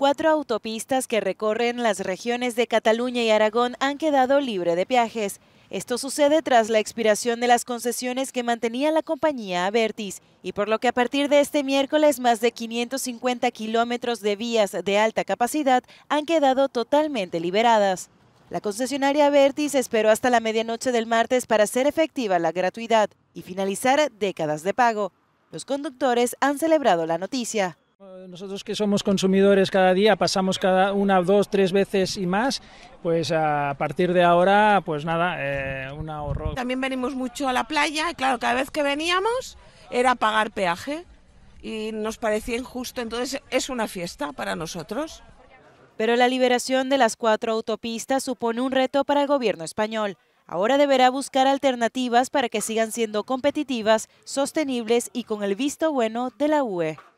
cuatro autopistas que recorren las regiones de Cataluña y Aragón han quedado libre de peajes. Esto sucede tras la expiración de las concesiones que mantenía la compañía Avertis y por lo que a partir de este miércoles más de 550 kilómetros de vías de alta capacidad han quedado totalmente liberadas. La concesionaria Avertis esperó hasta la medianoche del martes para hacer efectiva la gratuidad y finalizar décadas de pago. Los conductores han celebrado la noticia. Nosotros que somos consumidores cada día, pasamos cada una, dos, tres veces y más, pues a partir de ahora, pues nada, eh, un ahorro. También venimos mucho a la playa y claro, cada vez que veníamos era pagar peaje y nos parecía injusto, entonces es una fiesta para nosotros. Pero la liberación de las cuatro autopistas supone un reto para el gobierno español. Ahora deberá buscar alternativas para que sigan siendo competitivas, sostenibles y con el visto bueno de la UE.